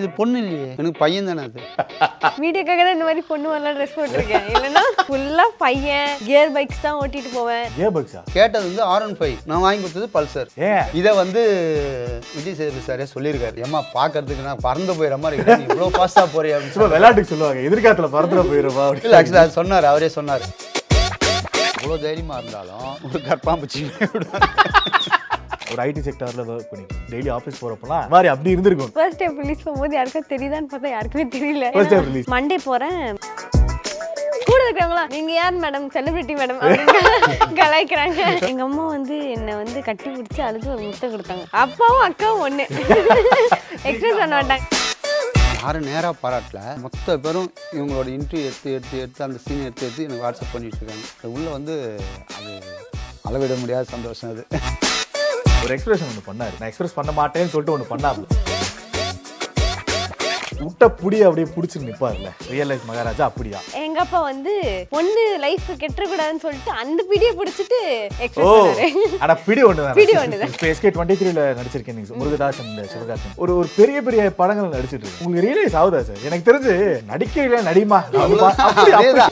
இது பொண்ணு இல்லையே எனக்கு பையன் தானே அது வீட்டுக்காக தான் இந்த மாதிரி பொண்ணு வரலாம் ட்ரெஸ் போட்டிருக்கேன் இல்லைன்னா ஃபுல்லா பையன் கியர் பைக்ஸ் தான் ஓட்டிட்டு போவேன் கியர் பைக்ஸா கேட்டது வந்து ஆர் ஒன் ஃபைவ் நான் வாங்கி கொடுத்தது பல்சர் இதை வந்து விஜய் சேதுபதி சாரே சொல்லியிருக்காரு ஏமா பார்க்கறதுக்கு நான் பறந்து போயிட மாதிரி இருக்கு இவ்வளோ ஃபாஸ்டா போறியா அப்படின்னு விளையாட்டுக்கு சொல்லுவாங்க எதிர்காலத்தில் பறந்து போயிடுமா இல்லை ஆக்சுவலாக அது சொன்னார் அவரே சொன்னார் இவ்வளோ தைரியமா இருந்தாலும் ஒரு விடுவாங்க ஒரு ஐடி செக்டாரில் ஒர்க் பண்ணி டெய்லி ஆஃபீஸ் போகிறப்பலாம் மாதிரி அப்படி இருந்திருக்கும் ஃபர்ஸ்ட் டே ரிலீஸ் போகும்போது யாருக்கும் தெரியுதான்னு பார்த்தா யாருக்குமே தெரியல ஃபர்ஸ்ட் டைம் ரிலீஸ் மண்டே போகிறேன் கூட இருக்கிறவங்களா நீங்க யார் மேடம் செலிபிரிட்டி மேடம் கலாய்க்கிறாங்க எங்க அம்மா வந்து என்னை வந்து கட்டி பிடிச்சி அழுது ஒரு முட்டை கொடுத்தாங்க அப்பாவும் அக்காவும் ஒன்று எக்ஸ்பிரஸ் பண்ண மாட்டாங்க யாரும் நேராக பாராட்டல மொத்த பேரும் இவங்களோட இன்ட்ரிவியூ எடுத்து எடுத்து எடுத்து அந்த சீன் எடுத்து எடுத்து எனக்கு வாட்ஸ்அப் பண்ணிட்டு இருக்காங்க உள்ளே வந்து அது அளவிட முடியாத சந்தோஷம் அது ஒரு எக்ஸ்பிரஷன் ஒன்று பண்ணார் நான் எக்ஸ்பிரஸ் பண்ண மாட்டேன்னு சொல்லிட்டு ஒன்று பண்ணாப்ல முட்டை புடி அப்படியே பிடிச்சி நிப்பாருல ரியல் லைஃப் மகாராஜா அப்படியா எங்க அப்பா வந்து ஒண்ணு லைஃப் கெட்ட கூடாதுன்னு சொல்லிட்டு அந்த பிடியை பிடிச்சிட்டு அட பிடி ஒண்ணுதான் பிடி ஒண்ணுதான் இப்போ எஸ்கே டுவெண்ட்டி த்ரீல நடிச்சிருக்கேன் நீங்க முருகதாஸ் இந்த சிவகாசன் ஒரு ஒரு பெரிய பெரிய படங்கள் நடிச்சிட்டு இருக்கு உங்களுக்கு ரியலைஸ் ஆகுதா சார் எனக்கு தெரிஞ்சு நடிக்கிறீங்களா நடிமா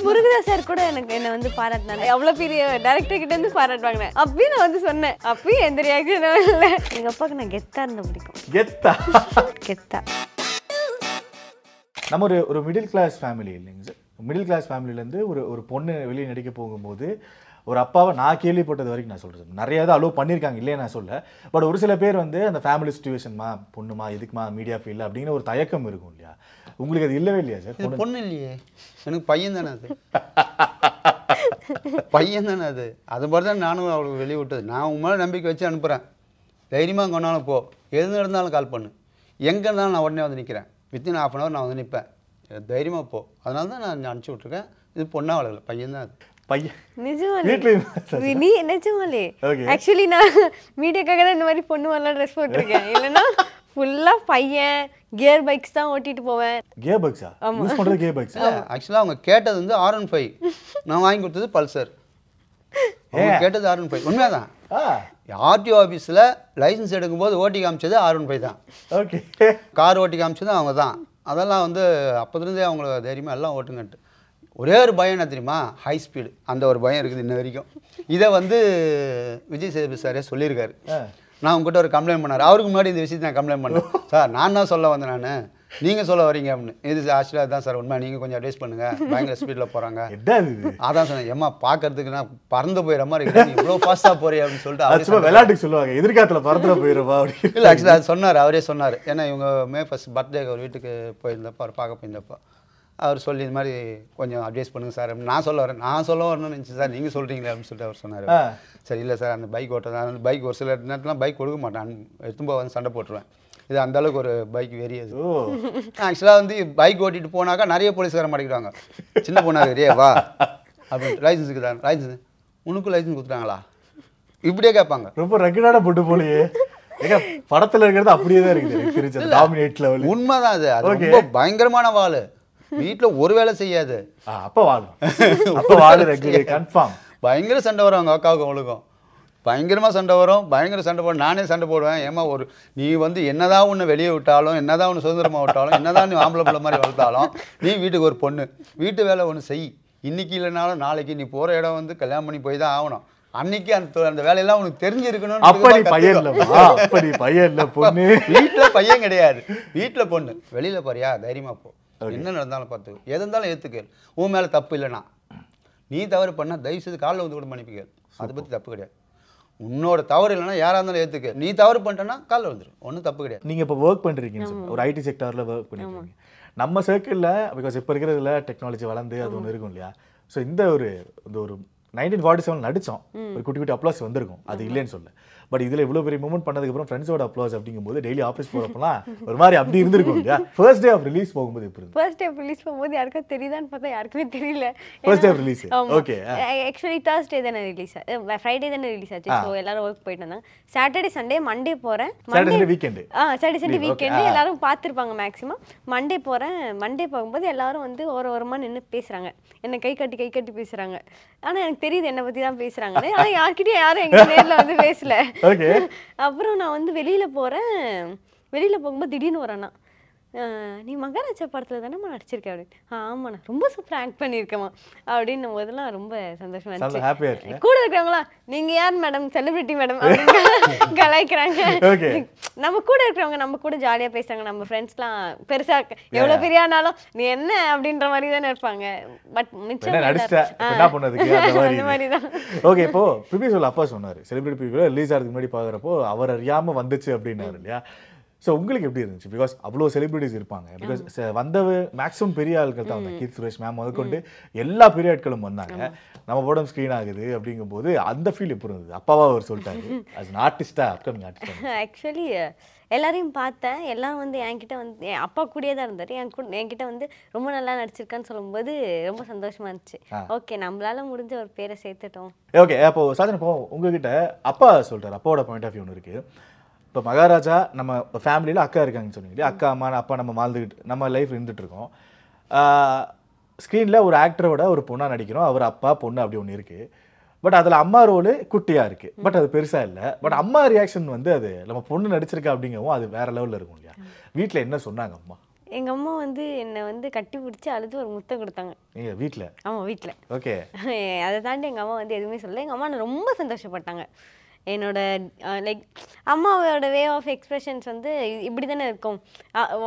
முருகதாஸ் சார் கூட எனக்கு என்ன வந்து பாராட்டினாங்க அவ்வளவு பெரிய டேரக்டர் கிட்ட இருந்து பாராட்டுவாங்க அப்பயும் நான் வந்து சொன்னேன் அப்பயும் எந்த ரியாக்ஷனும் இல்லை எங்க அப்பாவுக்கு நான் கெத்தா இருந்த பிடிக்கும் கெத்தா கெத்தா நம்ம ஒரு ஒரு மிடில் கிளாஸ் ஃபேமிலி இல்லைங்க சார் மிடில் கிளாஸ் ஃபேமிலியிலேருந்து ஒரு ஒரு பொண்ணு வெளியே நடிக்க போகும்போது ஒரு அப்பாவை நான் கேள்விப்பட்டது வரைக்கும் நான் சொல்கிறேன் நிறையா தான் அலோவ் பண்ணியிருக்காங்க இல்லையே நான் சொல்ல பட் ஒரு சில பேர் வந்து அந்த ஃபேமிலி சுச்சுவேஷன்மா பொண்ணுமா எதுக்குமா மீடியா ஃபீல் அப்படிங்கிற ஒரு தயக்கம் இருக்கும் இல்லையா உங்களுக்கு அது இல்லவே இல்லையா சார் பொண்ணு இல்லையே எனக்கு பையன் தானே அது பையன் தானே அது அது மாதிரி தான் நானும் அவளுக்கு வெளியிட்டது விட்டது நான் உங்கள் மேலே நம்பிக்கை வச்சு அனுப்புகிறேன் தைரியமாக கொண்டாலும் போ எது நடந்தாலும் கால் பண்ணு எங்கே இருந்தாலும் நான் உடனே வந்து நிற்கிறேன் வித்தின் ஆஃப் அன் ஹவர் நான் வந்து நிற்பேன் தைரியமாக போ அதனால தான் நான் அனுப்பிச்சி விட்ருக்கேன் இது பொண்ணாக வளரல பையன் தான் அது பையன் நிஜமாலே ஆக்சுவலி நான் பொண்ணு ட்ரெஸ் போட்டிருக்கேன் ஃபுல்லாக பையன் பைக்ஸ் தான் போவேன் பைக்ஸ் ஆக்சுவலாக அவங்க கேட்டது வந்து ஆர் ஒன் ஃபைவ் நான் வாங்கி கொடுத்தது பல்சர் கேட்டது ஆர் ஒன் தான் ஆர்டிஓ ஆஃபீஸில் லைசன்ஸ் எடுக்கும்போது ஓட்டி காமிச்சது ஆர் பை தான் ஓகே கார் ஓட்டி காமிச்சது அவங்க தான் அதெல்லாம் வந்து அப்போதுலேருந்தே அவங்களுக்கு தைரியமாக எல்லாம் ஓட்டுங்கன்ட்டு ஒரே ஒரு பயம் என்ன தெரியுமா ஹை ஸ்பீடு அந்த ஒரு பயம் இருக்குது இன்ன வரைக்கும் இதை வந்து விஜய் சேதுபதி சாரே சொல்லியிருக்காரு நான் உங்ககிட்ட ஒரு கம்ப்ளைண்ட் பண்ணார் அவருக்கு முன்னாடி இந்த விஷயத்தை நான் கம்ப்ளைண்ட் பண்ணேன் சார் நான் தான் சொல்ல வந்தேன் நான் நீங்கள் சொல்ல வரீங்க அப்படின்னு இது ஆக்சுவலாக அதான் சார் உண்மை நீங்கள் கொஞ்சம் அட்வைஸ் பண்ணுங்கள் பயங்கர ஸ்பீடில் போகிறாங்க அதான் சொன்னேன் ஏமா பார்க்கறதுக்கு நான் பறந்து போயிடுற மாதிரி இருக்கு இவ்வளோ ஃபாஸ்ட்டாக போறிய அப்படின்னு சொல்லிட்டு அவர் விளையாட்டுக்கு சொல்லுவாங்க எதிர்காலத்தில் பறந்து போயிருவா அப்படின்னு இல்ல ஆக்சுவலாக அது சொன்னார் அவரே சொன்னார் ஏன்னா இவங்க மே ஃபஸ்ட் பர்த்டே ஒரு வீட்டுக்கு போயிருந்தப்போ அவர் பார்க்க போயிருந்தப்போ அவர் சொல்லி இந்த மாதிரி கொஞ்சம் அட்வைஸ் பண்ணுங்கள் சார் நான் சொல்ல வரேன் நான் சொல்ல வரணும்னு நினச்சி சார் நீங்கள் சொல்கிறீங்களே அப்படின்னு சொல்லிட்டு அவர் சொன்னார் சரி இல்லை சார் அந்த பைக் ஓட்டதான் அந்த பைக் ஒரு சில நேரத்துலாம் பைக் கொடுக்க மாட்டேன் எடுத்துன்னு வந்து சண்டை போட்டுருவேன் இது அந்த அளவுக்கு ஒரு பைக் வெறியது ஆக்சுவலாக வந்து பைக் ஓட்டிட்டு போனாக்கா நிறைய போலீஸ்கார மாட்டிக்கிறாங்க சின்ன பொண்ணா வெறியே வா அப்படின்னு லைசன்ஸ் இருக்குதாங்க லைசன்ஸ் உனக்கும் லைசன்ஸ் கொடுத்துட்டாங்களா இப்படியே கேட்பாங்க ரொம்ப ரெகுலராக போட்டு போலியே படத்துல இருக்கிறது அப்படியே தான் இருக்குது உண்மைதான் அது ரொம்ப பயங்கரமான வாள் வீட்டில் ஒரு வேலை செய்யாது அப்போ வாழும் அப்ப வாழு கன்ஃபார்ம் பயங்கர சண்டை வரும் அவங்க அக்காவுக்கும் அவளுக்கும் பயங்கரமாக சண்டை வரும் பயங்கர சண்டை போட நானே சண்டை போடுவேன் ஏமா ஒரு நீ வந்து என்னதான் ஒன்று வெளியே விட்டாலும் என்னதான் ஒன்று சுதந்திரமாக விட்டாலும் என்னதான் நீ ஆம்பளை பிள்ளை மாதிரி வளர்த்தாலும் நீ வீட்டுக்கு ஒரு பொண்ணு வீட்டு வேலை ஒன்று செய் இன்றைக்கி இல்லைனாலும் நாளைக்கு நீ போகிற இடம் வந்து கல்யாணம் பண்ணி போய் தான் ஆகணும் அன்னைக்கு அந்த அந்த வேலையெல்லாம் உனக்கு தெரிஞ்சிருக்கணும் அப்படி பையன் இல்லை பொண்ணு வீட்டில் பையன் கிடையாது வீட்டில் பொண்ணு வெளியில் போறியா தைரியமாக போ என்ன நடந்தாலும் பார்த்து எது இருந்தாலும் ஏற்றுக்கல் உன் மேலே தப்பு இல்லைனா நீ தவறு பண்ணால் தயவு செய்து காலில் வந்து கூட மன்னிப்புகள் அதை பற்றி தப்பு கிடையாது உன்னோட தவறு இல்லைன்னா யாராக இருந்தாலும் ஏற்றுக்க நீ தவறு பண்ணிட்டனா காலில் வந்துடும் ஒன்றும் தப்பு கிடையாது நீங்கள் இப்போ ஒர்க் பண்ணுறீங்க ஒரு ஐடி செக்டாரில் ஒர்க் பண்ணிருக்கீங்க நம்ம சர்க்கிளில் பிகாஸ் இப்போ இருக்கிறதுல டெக்னாலஜி வளர்ந்து அது ஒன்று இருக்கும் இல்லையா ஸோ இந்த ஒரு இந்த ஒரு நைன்டீன் ஃபார்ட்டி செவன் நடித்தோம் ஒரு குட்டி குட்டி அப்ளாஸ் வந்திருக்கும் அது இல்லைன்னு சொல்ல பட் இதில் இவ்வளோ பெரிய மூமெண்ட் பண்ணதுக்கப்புறம் ஃப்ரெண்ட்ஸோட அப்ளோஸ் போது டெய்லி ஆஃபீஸ் போகிறப்பலாம் ஒரு மாதிரி அப்படி இருந்திருக்கும் இல்லையா ஃபர்ஸ்ட் டே ஆஃப் ரிலீஸ் போகும்போது எப்படி ஃபர்ஸ்ட் டே ஆஃப் ரிலீஸ் போகும்போது யாருக்கும் தெரியுதான்னு பார்த்தா யாருக்குமே தெரியல first day of release okay actually Thursday தானே ரிலீஸ் ஃப்ரைடே தானே ரிலீஸ் ஆச்சு ஸோ எல்லாரும் ஒர்க் போயிட்டு இருந்தாங்க சாட்டர்டே சண்டே மண்டே போகிறேன் சாட்டர்டே வீக்கெண்டு ஆ சாட்டர்டே சண்டே வீக்கெண்டு எல்லாரும் பார்த்துருப்பாங்க மேக்ஸிமம் மண்டே போகிறேன் மண்டே போகும்போது எல்லாரும் வந்து ஒரு ஓரமாக நின்று பேசுகிறாங்க என்னை கை கட்டி கை கட்டி பேசுகிறாங்க ஆனால் எனக்கு தெரியுது என்னை பற்றி தான் பேசுகிறாங்கன்னு ஆனால் யார்கிட்டயும் யாரும் எங்கள் நேரில் வந்து பேசல அப்புறம் நான் வந்து வெளியில போறேன் வெளியில போகும்போது திடீர்னு வரேன்னா அண்ணா நீ மகாராஜா படத்தில் தானேம்மா நடிச்சிருக்க அப்படின்னு ஆமாண்ணா ரொம்ப சூப்பராக ஆக்ட் பண்ணியிருக்கேம்மா அப்படின்னும் போதெல்லாம் ரொம்ப சந்தோஷமா இருந்துச்சு கூட இருக்கிறவங்களா நீங்கள் யார் மேடம் செலிபிரிட்டி மேடம் கலாய்க்கிறாங்க நம்ம கூட இருக்கிறவங்க நம்ம கூட ஜாலியாக பேசுகிறாங்க நம்ம ஃப்ரெண்ட்ஸ்லாம் பெருசாக எவ்வளோ பெரிய ஆனாலும் நீ என்ன அப்படின்ற மாதிரி தானே இருப்பாங்க பட் மிச்சம் அந்த மாதிரி தான் ஓகே இப்போ பிபி அப்பா சொன்னார் செலிபிரிட்டி பிபியில் ரிலீஸ் ஆகிறதுக்கு முன்னாடி பார்க்குறப்போ அவர் அறியாமல் வந்துச்சு அப்படின்னாரு இல்லையா ஸோ உங்களுக்கு எப்படி இருந்துச்சு பிகாஸ் அவ்வளோ செலிபிரிட்டிஸ் இருப்பாங்க பிகாஸ் வந்தவு மேக்ஸிமம் பெரிய ஆட்கள் தான் வந்தாங்க கீர்த் சுரேஷ் மேம் முதற்கொண்டு எல்லா பெரிய ஆட்களும் வந்தாங்க நம்ம படம் ஸ்க்ரீன் ஆகுது அப்படிங்கும் போது அந்த ஃபீல் எப்படி இருந்தது அப்பாவா அவர் சொல்லிட்டாரு அஸ் அன் ஆர்டிஸ்டா அப்கமிங் ஆர்டிஸ்ட் ஆக்சுவலி எல்லாரையும் பார்த்தேன் எல்லாம் வந்து என்கிட்ட வந்து என் அப்பா கூடயே தான் இருந்தார் என் கூட என்கிட்ட வந்து ரொம்ப நல்லா நடிச்சிருக்கான்னு சொல்லும்போது ரொம்ப சந்தோஷமா இருந்துச்சு ஓகே நம்மளால முடிஞ்ச ஒரு பேரை சேர்த்துட்டோம் ஓகே அப்போ சாதனை போ உங்ககிட்ட அப்பா சொல்றாரு அப்பாவோட பாயிண்ட் ஆஃப் வியூ ஒன்று இருக்குது இப்போ மகாராஜா நம்ம ஃபேமிலியில் அக்கா இருக்காங்கன்னு சொன்னீங்க இல்லையா அக்கா அம்மா அப்பா நம்ம வாழ்ந்துக்கிட்டு நம்ம லைஃப் இருந்துகிட்ருக்கோம் ஸ்க்ரீனில் ஒரு ஆக்டரோட ஒரு பொண்ணாக நடிக்கிறோம் அவர் அப்பா பொண்ணு அப்படி ஒன்று இருக்குது பட் அதில் அம்மா ரோல் குட்டியாக இருக்குது பட் அது பெருசாக இல்லை பட் அம்மா ரியாக்ஷன் வந்து அது நம்ம பொண்ணு நடிச்சிருக்கா அப்படிங்கவும் அது வேறு லெவலில் இருக்கும் இல்லையா வீட்டில் என்ன சொன்னாங்க அம்மா எங்கள் அம்மா வந்து என்னை வந்து கட்டி பிடிச்சி அழுது ஒரு முத்தம் கொடுத்தாங்க எங்கள் வீட்டில் ஆமாம் வீட்டில் ஓகே அதை தாண்டி எங்கள் அம்மா வந்து எதுவுமே சொல்லலை எங்கள் அம்மா ரொம்ப சந்தோஷப்பட்டாங்க என்னோட லைக் அம்மாவோட வே ஆஃப் எக்ஸ்ப்ரெஷன்ஸ் வந்து இப்படி தானே இருக்கும்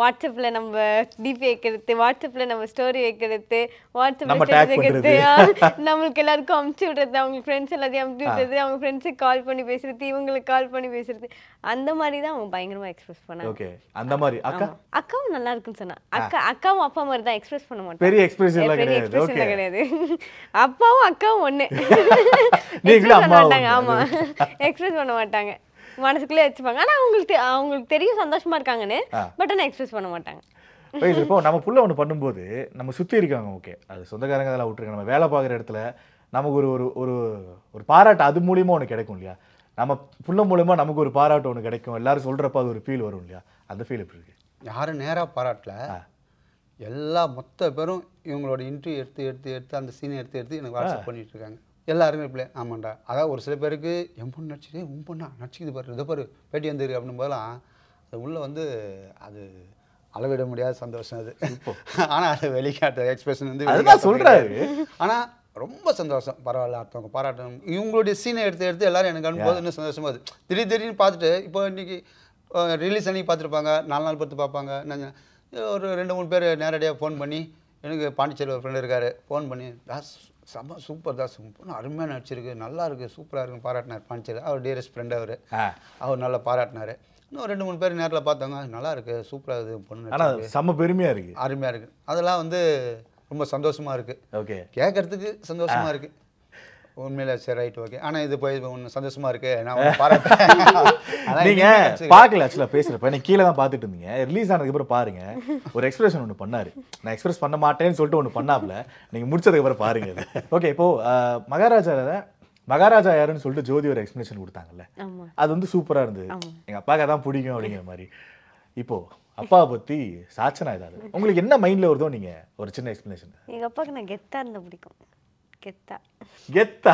வாட்ஸ்அப்பில் நம்ம டிபி வைக்கிறது வாட்ஸ்அப்பில் நம்ம ஸ்டோரி வைக்கிறது வாட்ஸ்அப்பில் வைக்கிறது நம்மளுக்கு எல்லாருக்கும் அமுச்சு விடுறது அவங்களுக்கு ஃப்ரெண்ட்ஸ் எல்லாத்தையும் அமுச்சு விடுறது அவங்க ஃப்ரெண்ட்ஸுக்கு கால் பண்ணி பேசுறது இவங்களுக்கு கால் பண்ணி பேசுறது அந்த மாதிரி தான் அவங்க பயங்கரமாக எக்ஸ்பிரஸ் பண்ணாங்க அந்த மாதிரி அக்கா அக்காவும் நல்லா இருக்குன்னு சொன்னா அக்கா அக்காவும் அப்பா மாதிரி தான் எக்ஸ்பிரஸ் பண்ண மாட்டேன் பெரிய எக்ஸ்பிரஷன் கிடையாது கிடையாது அப்பாவும் அக்காவும் ஒன்று ஆமா எக்ஸ்பிரஸ் பண்ண மாட்டாங்க மனசுக்குள்ளே வச்சுப்பாங்க ஆனால் அவங்களுக்கு அவங்களுக்கு தெரியும் சந்தோஷமாக இருக்காங்கன்னு பட் ஆனால் எக்ஸ்பிரஸ் பண்ண மாட்டாங்க இப்போ நம்ம புள்ள ஒன்று பண்ணும்போது நம்ம சுற்றி இருக்காங்க ஓகே அது சொந்தக்காரங்க அதெல்லாம் விட்டுருங்க நம்ம வேலை பார்க்குற இடத்துல நமக்கு ஒரு ஒரு ஒரு ஒரு பாராட்டு அது மூலியமாக ஒன்று கிடைக்கும் இல்லையா நம்ம புள்ள மூலியமாக நமக்கு ஒரு பாராட்டு ஒன்று கிடைக்கும் எல்லாரும் சொல்கிறப்ப அது ஒரு ஃபீல் வரும் இல்லையா அந்த ஃபீல் எப்படி இருக்குது யாரும் நேராக பாராட்டல எல்லா மொத்த பேரும் இவங்களோட இன்ட்ரிவியூ எடுத்து எடுத்து எடுத்து அந்த சீனை எடுத்து எடுத்து எனக்கு வாட்ஸ்அப் பண்ணிட்டு இருக்காங்க எல்லாருமே இப்படி ஆமாண்டா அதாவது ஒரு சில பேருக்கு என் பொண்ணு நடிச்சுட்டு உன் பொண்ணா நடிச்சுக்குது பாரு இதை பாரு பேட்டி வந்துரு அப்படின்னு போதெல்லாம் அது உள்ளே வந்து அது அளவிட முடியாத சந்தோஷம் அது ஆனால் அது வெளிக்காட்டு எக்ஸ்பிரஷன் வந்து சொல்கிறாரு ஆனால் ரொம்ப சந்தோஷம் பரவாயில்ல அடுத்தவங்க பாராட்டணும் இவங்களுடைய சீனை எடுத்து எடுத்து எல்லோரும் எனக்கு அனுப்பும்போது இன்னும் சந்தோஷமாக அது திடீர் திடீர்னு பார்த்துட்டு இப்போ இன்றைக்கி ரிலீஸ் அன்றைக்கி பார்த்துருப்பாங்க நாலு நாள் பார்த்து பார்ப்பாங்க நான் ஒரு ரெண்டு மூணு பேர் நேரடியாக ஃபோன் பண்ணி எனக்கு பாண்டிச்சேரி ஒரு ஃப்ரெண்டு இருக்கார் ஃபோன் பண்ணி தாஸ் செம்ம சூப்பர் தான் சூப்பர் அருமையாக நடிச்சிருக்கு நல்லா இருக்குது சூப்பராக இருக்கும் பாராட்டினார் பாண்டிச்சேரி அவர் டியரஸ்ட் ஃப்ரெண்ட் அவர் அவர் நல்லா பாராட்டினார் இன்னும் ரெண்டு மூணு பேர் நேரில் பார்த்தாங்க நல்லா இருக்குது சூப்பராக இருக்குது பொண்ணு ஆனால் செம்ம பெருமையாக இருக்குது அருமையாக இருக்குது அதெல்லாம் வந்து ரொம்ப சந்தோஷமாக இருக்குது ஓகே கேட்குறதுக்கு சந்தோஷமாக இருக்குது உண்மையில சரி ரைட் ஓகே ஆனா இது போய் ஒன்று சந்தோஷமா இருக்கு நான் பாராட்டேன் நீங்க பார்க்கல ஆக்சுவலா பேசுறப்ப எனக்கு கீழே தான் பார்த்துட்டு இருந்தீங்க ரிலீஸ் ஆனதுக்கு அப்புறம் பாருங்க ஒரு எக்ஸ்பிரஷன் ஒன்று பண்ணாரு நான் எக்ஸ்பிரஸ் பண்ண மாட்டேன்னு சொல்லிட்டு ஒன்று பண்ணாப்ல நீங்க முடிச்சதுக்கு அப்புறம் பாருங்க ஓகே இப்போ மகாராஜா மகாராஜா யாருன்னு சொல்லிட்டு ஜோதி ஒரு எக்ஸ்பிளேஷன் கொடுத்தாங்கல்ல அது வந்து சூப்பராக இருந்தது எங்கள் அப்பாவுக்கு தான் பிடிக்கும் அப்படிங்கிற மாதிரி இப்போ அப்பாவை பற்றி சாட்சனா ஏதாவது உங்களுக்கு என்ன மைண்டில் வருதோ நீங்கள் ஒரு சின்ன எக்ஸ்பிளேஷன் எங்கள் அப்பாவுக்கு நான் கெத்தாக இருந்த பிடிக்கும் கெத்தா கெத்தா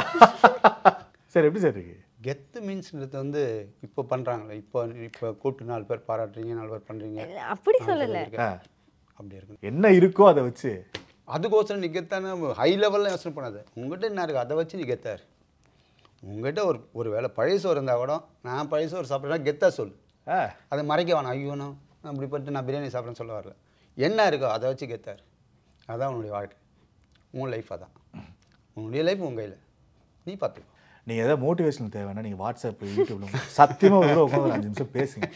சார் எப்படி சார் இருக்கு கெத்து மீன்ஸ்ன்றது வந்து இப்போ பண்ணுறாங்களே இப்போ இப்போ கூட்டு நாலு பேர் பாராட்டுறீங்க நாலு பேர் பண்ணுறீங்க அப்படி சொல்லலை அப்படி இருக்கு என்ன இருக்கோ அதை வச்சு அதுக்கோசரம் நீ கெத்தான ஹை லெவலில் யோசனை பண்ணாது உங்கள்கிட்ட என்ன இருக்குது அதை வச்சு நீ கெத்தார் உங்கள்கிட்ட ஒரு ஒரு வேளை பழைய சோறு இருந்தால் கூட நான் பழைய சோறு சாப்பிட்றேன்னா கெத்தா சொல் அதை மறைக்க வேணாம் ஐயோண்ணா நான் இப்படி பட்டு நான் பிரியாணி சாப்பிட்றேன்னு சொல்ல வரல என்ன இருக்கோ அதை வச்சு கெத்தார் அதான் உன்னுடைய வாழ்க்கை உன் லைஃப் அதான் உன்னுடைய லைஃப் உன் கையில் நீ பார்த்துக்கோ நீங்கள் எதாவது மோட்டிவேஷன் தேவைன்னா நீங்கள் வாட்ஸ்அப் யூடியூப்லாம் சத்தியமாக ஒரு உட்காந்து அஞ்சு நிமிஷம் பேசுங்க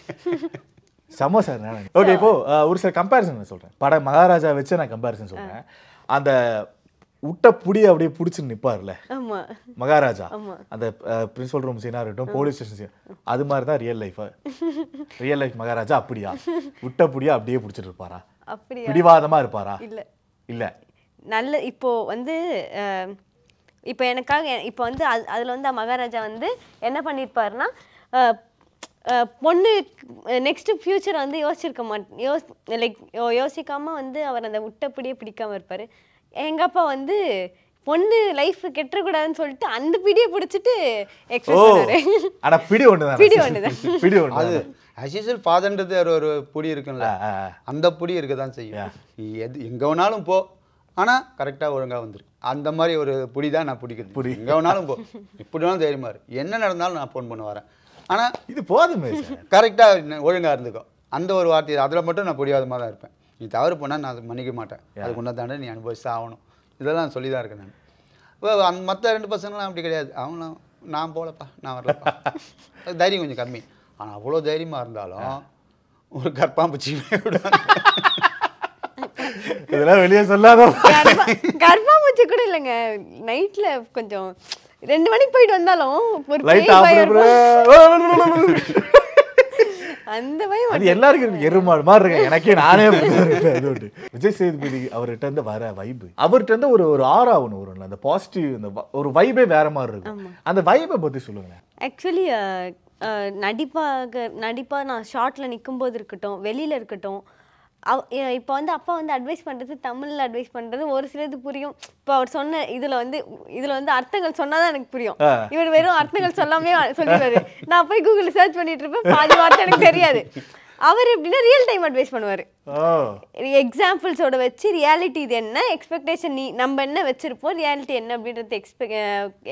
செம்ம சார் நான் ஓகே இப்போது ஒரு சில கம்பேரிசன் நான் சொல்கிறேன் படம் மகாராஜா வச்சு நான் கம்பேரிசன் சொல்கிறேன் அந்த விட்ட புடி அப்படியே பிடிச்சி நிற்பார்ல மகாராஜா அந்த பிரின்சிபல் ரூம் சீனாக இருக்கட்டும் போலீஸ் ஸ்டேஷன் சீன் அது மாதிரி தான் real life real life Maharaja அப்படியா விட்ட புடியா அப்படியே பிடிச்சிட்டு இருப்பாரா பிடிவாதமாக இருப்பாரா இல்லை இல்லை நல்ல இப்போ வந்து இப்போ எனக்காக இப்போ வந்து அது அதில் வந்து மகாராஜா வந்து என்ன பண்ணியிருப்பாருன்னா பொண்ணு நெக்ஸ்ட்டு ஃப்யூச்சர் வந்து யோசிச்சிருக்க மாட் லைக் யோசிக்காமல் வந்து அவர் அந்த விட்டப்படியே பிடிக்காமல் இருப்பார் எங்கள் அப்பா வந்து பொண்ணு லைஃப் கெட்டக்கூடாதுன்னு சொல்லிட்டு அந்த பிடியை பிடிச்சிட்டு ஆனா பிடி ஒண்ணுதான் பிடி பிடி அது அசிசல் ஃபாதர்ன்றது ஒரு ஒரு புடி இருக்கும்ல அந்த புடி இருக்க தான் செய்யும் எது எங்கே வேணாலும் போ ஆனால் கரெக்டாக ஒழுங்காக வந்துரு அந்த மாதிரி ஒரு புடிதான் தான் நான் பிடிக்கிறது புடி எங்கே வேணாலும் போ இப்படி வேணாலும் தைரியமாக இரு என்ன நடந்தாலும் நான் ஃபோன் பண்ண வரேன் ஆனால் இது போதும் கரெக்டாக ஒழுங்காக இருந்துக்கும் அந்த ஒரு வார்த்தை அதில் மட்டும் நான் புரியாதமாக தான் இருப்பேன் நீ தவறு பண்ணால் நான் மன்னிக்க மாட்டேன் அதுக்கு உன்னதாண்டே நீ அனுபவிச்சு ஆகணும் இதெல்லாம் சொல்லி தான் இருக்கேன் நான் அந்த மற்ற ரெண்டு பசங்களாம் அப்படி கிடையாது அவங்களும் நான் போகலப்பா நான் வரலப்பா தைரியம் கொஞ்சம் கம்மி ஆனால் அவ்வளோ தைரியமாக இருந்தாலும் ஒரு கற்பாம்பூச்சி விட இதெல்லாம் வெளியே சொல்லாத கர்ப்பாம்பூச்சி கூட இல்லைங்க நைட்ல கொஞ்சம் ரெண்டு மணிக்கு போயிட்டு வந்தாலும் ஒரு அந்த பயம் அது எல்லாருக்கும் இருக்கு மாதிரி இருக்கு எனக்கே நானே விஜய் சேதுபதி அவர்கிட்ட இருந்து வர வைப் அவர்கிட்ட இருந்து ஒரு ஒரு ஆரா ஆகணும் வரும் அந்த பாசிட்டிவ் அந்த ஒரு வைபே வேற மாதிரி இருக்கும் அந்த வைபை பத்தி சொல்லுங்க ஆக்சுவலி நடிப்பாக நடிப்பா நான் ஷார்ட்டில் நிற்கும் போது இருக்கட்டும் வெளியில் இருக்கட்டும் இப்போ வந்து அப்பா வந்து அட்வைஸ் பண்ணுறது தமிழில் அட்வைஸ் பண்ணுறது ஒரு சிலது புரியும் இப்போ அவர் சொன்ன இதில் வந்து இதில் வந்து அர்த்தங்கள் சொன்னால் தான் எனக்கு புரியும் இவர் வெறும் அர்த்தங்கள் சொல்லாமே சொல்லிடுவார் நான் போய் கூகுளில் சர்ச் பண்ணிட்டு இருப்பேன் பாதி வார்த்தை எனக்கு தெரியாது அவர் எப்படின்னா ரியல் டைம் அட்வைஸ் பண்ணுவார் எக்ஸாம்பிள்ஸோட வச்சு ரியாலிட்டி இது என்ன எக்ஸ்பெக்டேஷன் நீ நம்ம என்ன வச்சுருப்போம் ரியாலிட்டி என்ன அப்படின்றது எக்ஸ்பெ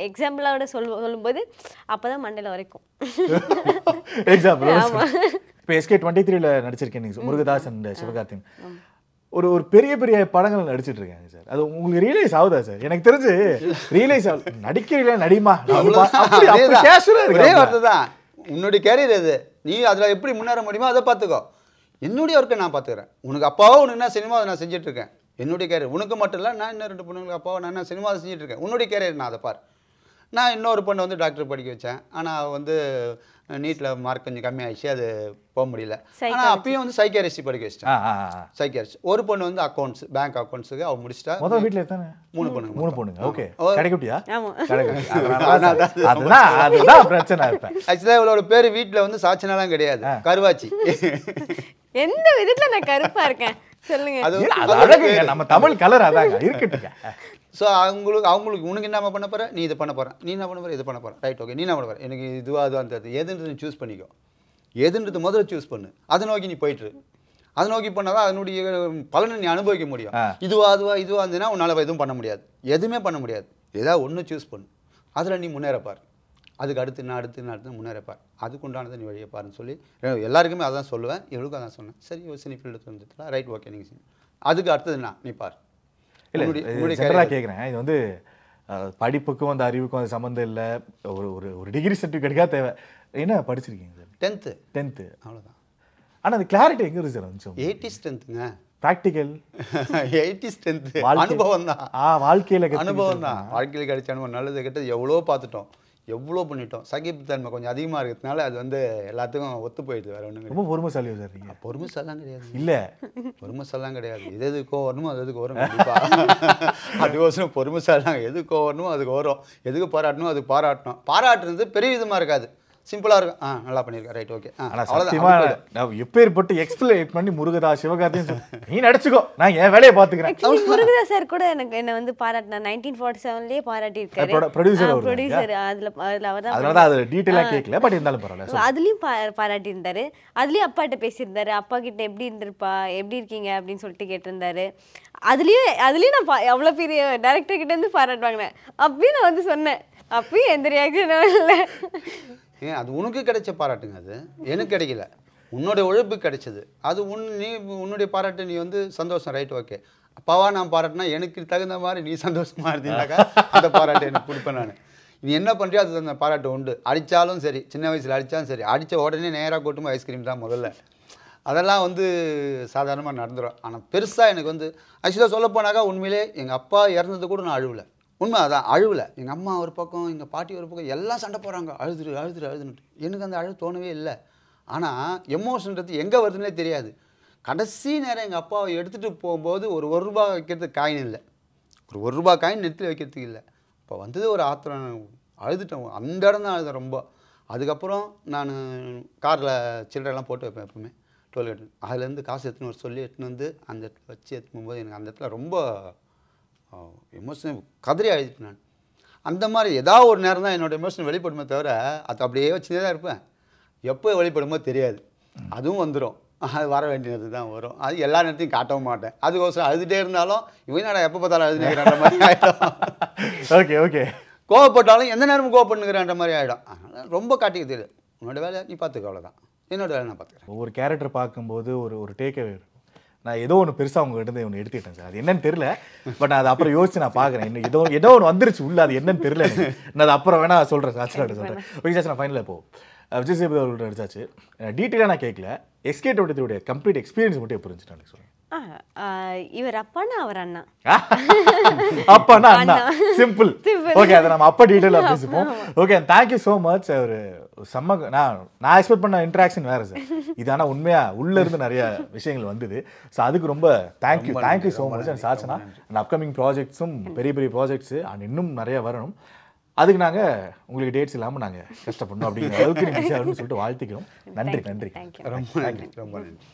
எக்ஸாம்பிளோட சொல் சொல்லும்போது அப்போ தான் மண்டையில் வரைக்கும் எக்ஸாம்பிள் ஆமாம் இப்போ எஸ்கே டுவெண்ட்டி த்ரீல நடிச்சிருக்கேன் நீங்கள் முருகதாஸ் அண்ட் சிவகார்த்தின் ஒரு ஒரு பெரிய பெரிய படங்கள் நடிச்சிட்டு இருக்காங்க சார் அது உங்களுக்கு ரியலைஸ் ஆகுதா சார் எனக்கு தெரிஞ்சு ரியலைஸ் ஆகுது நடிக்கிறீங்களா நடிமா உன்னுடைய கேரியர் அது நீ அதில் எப்படி முன்னேற முடியுமோ அதை பார்த்துக்கோ என்னுடைய ஒர்க்கை நான் பார்த்துக்கிறேன் உனக்கு அப்பாவோ உனக்கு என்ன சினிமா அதை நான் இருக்கேன் என்னுடைய கேரியர் உனக்கு மட்டும் இல்லை நான் இன்னும் ரெண்டு பொண்ணுங்களுக்கு அப்பாவோ நான் என்ன சினிமா இருக்கேன் உன்னுடைய கேரியர் நான் அதை பார் நான் இன்னொரு பொண்ணை வந்து டாக்டர் படிக்க வச்சேன் ஆனால் வந்து நீட்டில் மார்க் கொஞ்சம் கம்மியாகிடுச்சு அது போக முடியல ஆனால் அப்பயும் வந்து சைக்காரிஸ்டி படிக்க வச்சிட்டேன் சைக்காரிஸ்ட் ஒரு பொண்ணு வந்து அக்கௌண்ட்ஸ் பேங்க் அக்கௌண்ட்ஸுக்கு அவள் முடிச்சிட்டா மொதல் வீட்டில் எத்தனை மூணு பொண்ணு மூணு பொண்ணுங்க ஓகே கிடைக்கட்டியா அதுதான் பிரச்சனை ஆக்சுவலாக இவளோட பேர் வீட்டில் வந்து சாச்சினாலாம் கிடையாது கருவாச்சி எந்த விதத்தில் நான் கருப்பாக இருக்கேன் சொல்லுங்க அது அழகுங்க நம்ம தமிழ் கலர் அதாங்க இருக்கட்டுங்க ஸோ அவங்களுக்கு அவங்களுக்கு உனக்கு என்ன பண்ண போகிற நீ இதை பண்ண போகிறேன் நீ என்ன பண்ண போகிற இது பண்ண போகிறேன் ரைட் ஓகே நீ என்ன பண்ண போகிற எனக்கு இதுவாக அதுவாக இருந்தது எதுன்றது சூஸ் பண்ணிக்கோ எதுன்றது முதல்ல சூஸ் பண்ணு அதை நோக்கி நீ போயிட்டுரு அதை நோக்கி பண்ணால் தான் அதனுடைய பலனை நீ அனுபவிக்க முடியும் இதுவாக அதுவாக இதுவாக இருந்துன்னா உன்னால் எதுவும் பண்ண முடியாது எதுவுமே பண்ண முடியாது ஏதாவது ஒன்று சூஸ் பண்ணு அதில் நீ முன்னேறப்பார் அதுக்கு அடுத்து நான் அடுத்து நான் அடுத்து முன்னேறப்பார் அதுக்கு உண்டானதை நீ வழியை பாருன்னு சொல்லி எல்லாருக்குமே அதான் சொல்லுவேன் எவ்வளோக்கும் அதான் சொன்னேன் சரி யோசனை ஃபீல்டு வந்துட்டுலாம் ரைட் ஓகே நீங்கள் அதுக்கு அடுத்தது நான் நீ பார் இல்லை ஜென்ரலாக கேட்குறேன் இது வந்து படிப்புக்கும் அந்த அறிவுக்கும் அது சம்மந்தம் இல்லை ஒரு ஒரு ஒரு டிகிரி சர்டிஃபிகேட்டுக்காக தேவை என்ன படிச்சிருக்கீங்க சார் டென்த்து டென்த்து அவ்வளோதான் ஆனால் அந்த கிளாரிட்டி எங்கே இருக்கு சார் வந்துச்சு எயிட்டி ஸ்ட்ரென்த்துங்க ப்ராக்டிக்கல் எயிட்டி ஸ்ட்ரென்த்து அனுபவம் தான் ஆ வாழ்க்கையில் அனுபவம் தான் வாழ்க்கையில் கிடைச்ச அனுபவம் நல்லது கெட்டது எவ்வளோ பார்த்துட்டோம் எவ்வளோ பண்ணிட்டோம் சகிப்பு தன்மை கொஞ்சம் அதிகமாக இருக்கிறதுனால அது வந்து எல்லாத்துக்கும் ஒத்து போயிடுது வேற ஒன்றும் ரொம்ப பொறுமைசாலியாக சார் நீங்கள் பொறுமைசாலாம் கிடையாது இல்லை பொறுமைசாலாம் கிடையாது எது எதுக்கோ வரணுமோ அது எதுக்கு வரும் வருஷம் பொறுமை பொறுமைசாலாம் எதுக்கு வரணுமோ அதுக்கு வரும் எதுக்கு பாராட்டணும் அதுக்கு பாராட்டணும் பாராட்டுறது பெரிய விதமாக இருக்காது சிம்பிளாக இருக்கும் ஆ நல்லா பண்ணியிருக்கேன் ரைட் ஓகே சத்தியமாக நான் எப்பேற்பட்டு எக்ஸ்பிளைன் பண்ணி முருகதா சிவகார்த்தியும் நீ நடிச்சுக்கோ நான் என் வேலையை பார்த்துக்கிறேன் முருகதா சார் கூட எனக்கு என்ன வந்து பாராட்டினா நைன்டீன் ஃபார்ட்டி செவன்லேயே பாராட்டியிருக்காரு ப்ரொடியூசர் அதில் அதில் அவர் தான் அதனால தான் அது டீட்டெயிலாக கேட்கல பட் இருந்தாலும் பரவாயில்ல அதுலேயும் பா பாராட்டியிருந்தாரு அதுலேயும் அப்பாட்ட பேசியிருந்தாரு அப்பா கிட்ட எப்படி இருந்திருப்பா எப்படி இருக்கீங்க அப்படின்னு சொல்லிட்டு கேட்டிருந்தாரு அதுலேயும் அதுலேயும் நான் அவ்வளோ பெரிய டேரக்டர் கிட்டேருந்து பாராட்டு வாங்கினேன் அப்பயும் நான் வந்து சொன்னேன் அப்பயும் எந்த ரியாக்ஷனும் இல்லை ஏன் அது உனக்கு கிடைச்ச பாராட்டுங்க அது எனக்கு கிடைக்கல உன்னோடைய உழைப்பு கிடைச்சது அது உன் நீ உன்னுடைய பாராட்டு நீ வந்து சந்தோஷம் ரைட் ஓகே அப்பாவா நான் பாராட்டினா எனக்கு தகுந்த மாதிரி நீ சந்தோஷமாக இருந்தீங்கனாக்கா அந்த பாராட்டு எனக்கு கொடுப்பேன் நான் நீ என்ன பண்ணுறியோ அது அந்த பாராட்டு உண்டு அடித்தாலும் சரி சின்ன வயசில் அடித்தாலும் சரி அடித்த உடனே நேராக கூட்டும்போது ஐஸ்கிரீம் தான் முதல்ல அதெல்லாம் வந்து சாதாரணமாக நடந்துடும் ஆனால் பெருசாக எனக்கு வந்து ஆக்சுவலாக சொல்லப்போனாக்கா உண்மையிலே எங்கள் அப்பா இறந்தது கூட நான் அழுவலை உண்மை அதான் அழுவில் எங்கள் அம்மா ஒரு பக்கம் எங்கள் பாட்டி ஒரு பக்கம் எல்லாம் சண்டை போகிறாங்க அழுதுரு அழுதுரு அழுதுனுட்டு எனக்கு அந்த அழு தோணவே இல்லை ஆனால் எமோஷன்றது எங்கே வருதுன்னே தெரியாது கடைசி நேரம் எங்கள் அப்பாவை எடுத்துகிட்டு போகும்போது ஒரு ஒரு ரூபா வைக்கிறதுக்கு காயின் இல்லை ஒரு ஒரு ரூபா காயின் நெத்தில் வைக்கிறதுக்கு இல்லை இப்போ வந்தது ஒரு ஆத்திரம் அழுதுட்டேன் அந்த இடம் தான் அழுதேன் ரொம்ப அதுக்கப்புறம் நான் காரில் சில்லறைலாம் போட்டு வைப்பேன் எப்பவுமே டோல்கேட் அதுலேருந்து காசு எடுத்துன்னு ஒரு சொல்லி எடுத்துன்னு வந்து அந்த இடத்துல வச்சு எடுத்துன்னு போது எனக்கு அந்த இடத்துல ரொம்ப எமோஷன் கதறி ஆயிடுச்சு நான் அந்த மாதிரி ஏதாவது ஒரு நேரம் தான் என்னோடய எமோஷன் வெளிப்படுமே தவிர அது அப்படியே வச்சுட்டே தான் இருப்பேன் எப்போ வெளிப்படுமோ தெரியாது அதுவும் வந்துடும் அது வர வேண்டியது தான் வரும் அது எல்லா நேரத்தையும் காட்டவும் மாட்டேன் அதுக்கோசரம் அழுதுகிட்டே இருந்தாலும் இவனாடா எப்போ பார்த்தாலும் அழுதுனுங்கிற மாதிரி ஓகே ஓகே கோவப்பட்டாலும் எந்த நேரமும் கோவப்பண்ணுங்கிறன்ற மாதிரி ஆகிடும் அதனால் ரொம்ப காட்டிக்க தெரியுது உன்னோட வேலை நீ பார்த்துக்க அவ்வளோதான் என்னோட வேலை நான் பார்த்துக்கிறேன் ஒவ்வொரு கேரக்டர் பார்க்கும்போது ஒரு ஒரு டேக் நான் ஏதோ ஒன்று பெருசாக உங்ககிட்ட ஒன்று எடுத்துக்கிட்டேன் சார் அது என்னன்னு தெரில பட் நான் அதை அப்புறம் யோசிச்சு நான் பார்க்குறேன் இன்னும் ஏதோ ஏதோ ஒன்று வந்துருச்சு உள்ள அது என்னன்னு தெரில நான் அது அப்புறம் வேணா சொல்கிறேன் சார் சொல்கிறேன் ஓகே சார் நான் ஃபைனலில் போ விஜய் சேபதி அவர்கள்ட்ட நடிச்சாச்சு டீட்டெயிலாக நான் கேட்கல எஸ்கே டுவெண்ட்டி கம்ப்ளீட் எக்ஸ்பீரியன்ஸ் மட்டும் எப்படி இருந்துச்சு நான் சொல்லுங்கள் இவர் அப்பானா அவர் அண்ணா அப்பானா அண்ணா சிம்பிள் ஓகே அதை நம்ம அப்பா டீட்டெயிலாக பேசிப்போம் okay thank you so much அவர் செம்ம நான் நான் எக்ஸ்பெக்ட் பண்ண இன்ட்ராக்ஷன் வேறு சார் இது ஆனால் உண்மையாக உள்ளேருந்து நிறைய விஷயங்கள் வந்தது ஸோ அதுக்கு ரொம்ப thank you thank you so much and Sachana and upcoming ப்ராஜெக்ட்ஸும் பெரிய பெரிய ப்ராஜெக்ட்ஸு அண்ட் இன்னும் நிறைய வரணும் அதுக்கு நாங்கள் உங்களுக்கு டேட்ஸ் இல்லாமல் நாங்கள் கஷ்டப்படணும் அப்படிங்கிற அளவுக்கு நீங்கள் சொல்லிட்டு வாழ்த்துக்கிறோம் நன்றி நன்றி ரொம்ப நன்றி ரொம்ப நன்றி